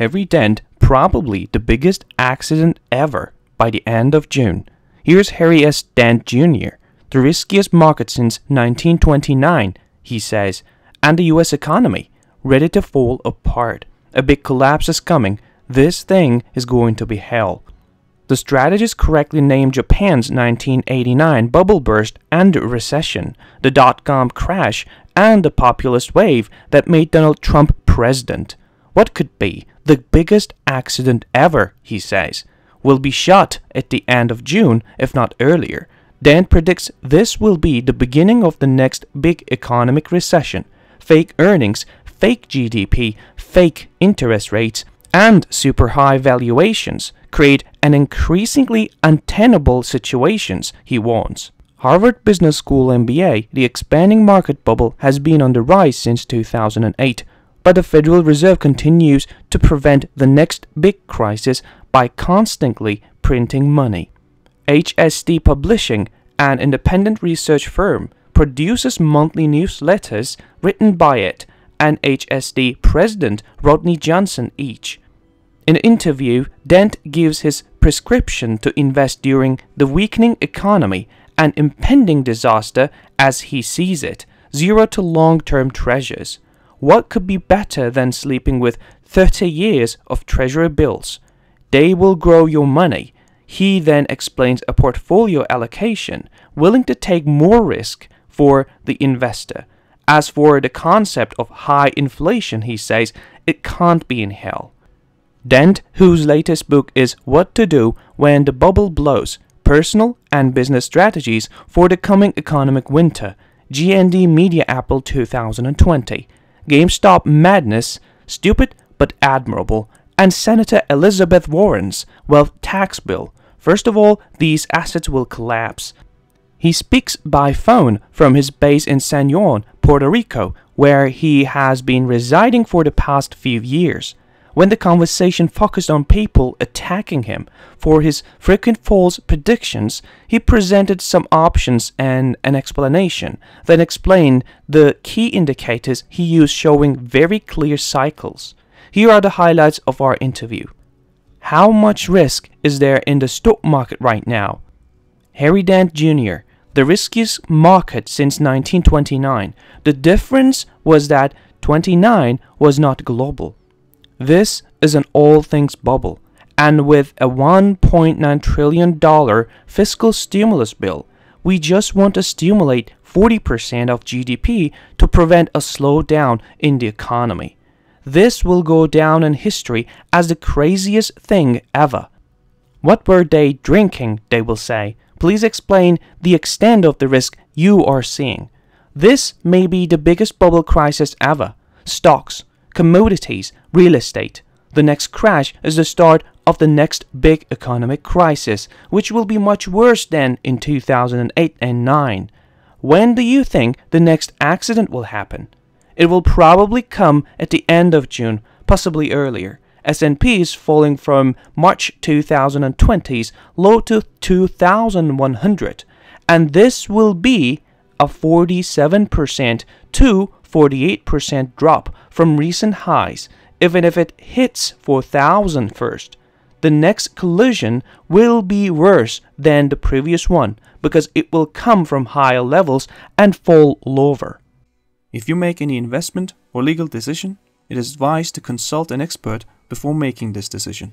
heavy dent, probably the biggest accident ever by the end of June. Here's Harry S. Dent Jr., the riskiest market since 1929, he says, and the US economy ready to fall apart. A big collapse is coming. This thing is going to be hell. The strategist correctly named Japan's 1989 bubble burst and recession, the dot com crash, and the populist wave that made Donald Trump president. What could be the biggest accident ever, he says, will be shot at the end of June, if not earlier. Dan predicts this will be the beginning of the next big economic recession. Fake earnings, fake GDP, fake interest rates, and super high valuations create an increasingly untenable situations, he warns. Harvard Business School MBA, the expanding market bubble has been on the rise since 2008 but the Federal Reserve continues to prevent the next big crisis by constantly printing money. HSD Publishing, an independent research firm, produces monthly newsletters written by it and HSD President Rodney Johnson each. In an interview, Dent gives his prescription to invest during the weakening economy and impending disaster as he sees it, zero to long-term treasures. What could be better than sleeping with 30 years of treasury bills? They will grow your money. He then explains a portfolio allocation, willing to take more risk for the investor. As for the concept of high inflation, he says, it can't be in hell. Dent, whose latest book is What to Do When the Bubble Blows Personal and Business Strategies for the Coming Economic Winter, GND Media Apple 2020. GameStop madness, stupid but admirable, and Senator Elizabeth Warren's wealth tax bill. First of all, these assets will collapse. He speaks by phone from his base in San Juan, Puerto Rico, where he has been residing for the past few years when the conversation focused on people attacking him for his frequent false predictions, he presented some options and an explanation, then explained the key indicators he used showing very clear cycles. Here are the highlights of our interview. How much risk is there in the stock market right now? Harry Dent Jr., the riskiest market since 1929. The difference was that 29 was not global. This is an all things bubble, and with a $1.9 trillion fiscal stimulus bill, we just want to stimulate 40% of GDP to prevent a slowdown in the economy. This will go down in history as the craziest thing ever. What were they drinking, they will say. Please explain the extent of the risk you are seeing. This may be the biggest bubble crisis ever. Stocks, commodities, real estate. The next crash is the start of the next big economic crisis, which will be much worse than in 2008 and 9. When do you think the next accident will happen? It will probably come at the end of June, possibly earlier. S&P is falling from March 2020's low to 2100, and this will be a 47% to 48% drop from recent highs, even if it hits 4,000 first. The next collision will be worse than the previous one because it will come from higher levels and fall lower. If you make any investment or legal decision, it is advised to consult an expert before making this decision.